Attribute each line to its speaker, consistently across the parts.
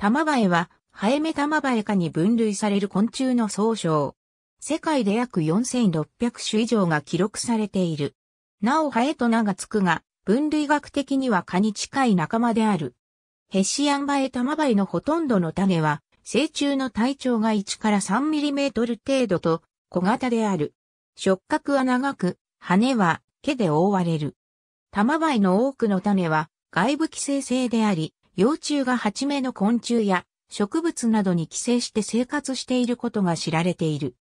Speaker 1: 玉バエは、ハエメ玉マ科に分類される昆虫の総称。世界で約4600種以上が記録されている。なおハエと名が付くが、分類学的には蚊に近い仲間である。ヘシアンバエ玉マバのほとんどの種は、成虫の体長が1から 3mm 程度と小型である。触覚は長く、羽は毛で覆われる。玉マの多くの種は外部寄生性であり、幼虫が8チの昆虫や植物などに寄生して生活していることが知られている。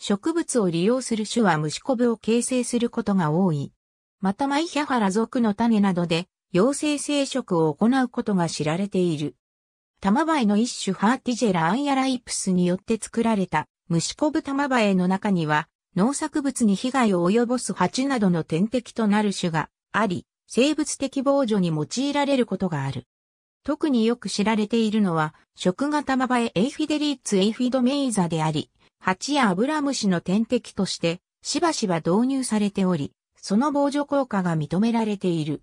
Speaker 1: 植物を利用する種は虫コブを形成することが多い。またマイヒャハラ族の種などで陽性生殖を行うことが知られている。玉梅の一種ハーティジェラ・アンヤライプスによって作られた虫コブ玉梅の中には農作物に被害を及ぼす蜂などの天敵となる種があり、生物的防除に用いられることがある。特によく知られているのは、食型まばえエイフィデリッツエイフィドメイザであり、蜂やアブラムシの天敵として、しばしば導入されており、その防除効果が認められている。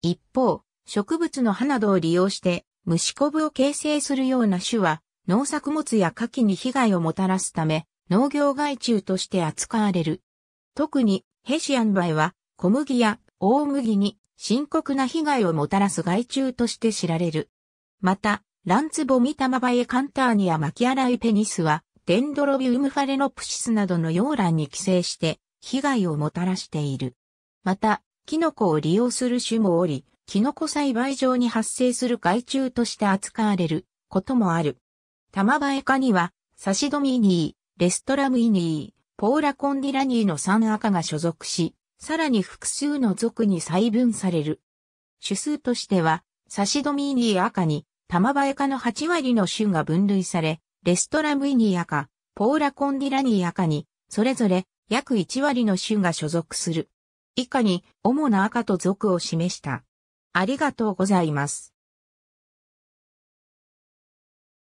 Speaker 1: 一方、植物の葉などを利用して虫こぶを形成するような種は農作物や火器に被害をもたらすため農業害虫として扱われる。特にヘシアンバエは小麦や大麦に深刻な被害をもたらす害虫として知られる。また、ランツボミタマバエカンターニアマキアライペニスは、デンドロビウムファレノプシスなどの溶卵に寄生して、被害をもたらしている。また、キノコを利用する種もおり、キノコ栽培上に発生する害虫として扱われることもある。タマバエ科には、サシドミニー、レストラムイニー、ポーラコンディラニーの3赤が所属し、さらに複数の族に細分される。種数としては、サシドミーニー赤に、玉バエ科の8割の種が分類され、レストラムイニア赤、ポーラコンディラニア赤に、それぞれ約1割の種が所属する。以下に主な赤と属を示した。ありがとうございます。